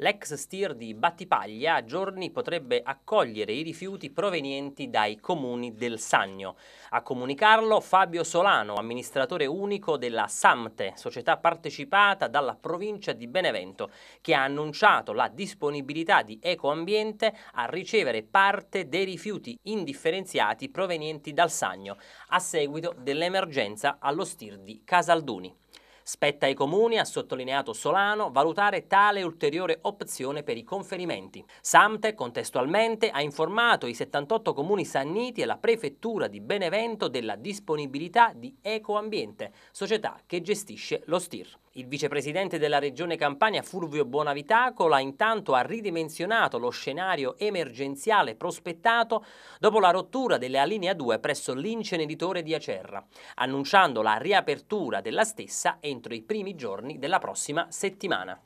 l'ex stir di Battipaglia a giorni potrebbe accogliere i rifiuti provenienti dai comuni del Sannio. A comunicarlo Fabio Solano, amministratore unico della SAMTE, società partecipata dalla provincia di Benevento, che ha annunciato la disponibilità di Ecoambiente a ricevere parte dei rifiuti indifferenziati provenienti dal Sannio, a seguito dell'emergenza allo stir di Casalduni. Spetta ai comuni, ha sottolineato Solano, valutare tale ulteriore opzione per i conferimenti. Samte, contestualmente, ha informato i 78 comuni sanniti e la prefettura di Benevento della disponibilità di Ecoambiente, società che gestisce lo STIR. Il vicepresidente della regione Campania Fulvio Bonavitacola intanto ha ridimensionato lo scenario emergenziale prospettato dopo la rottura della linea 2 presso l'inceneritore di Acerra, annunciando la riapertura della stessa entro i primi giorni della prossima settimana.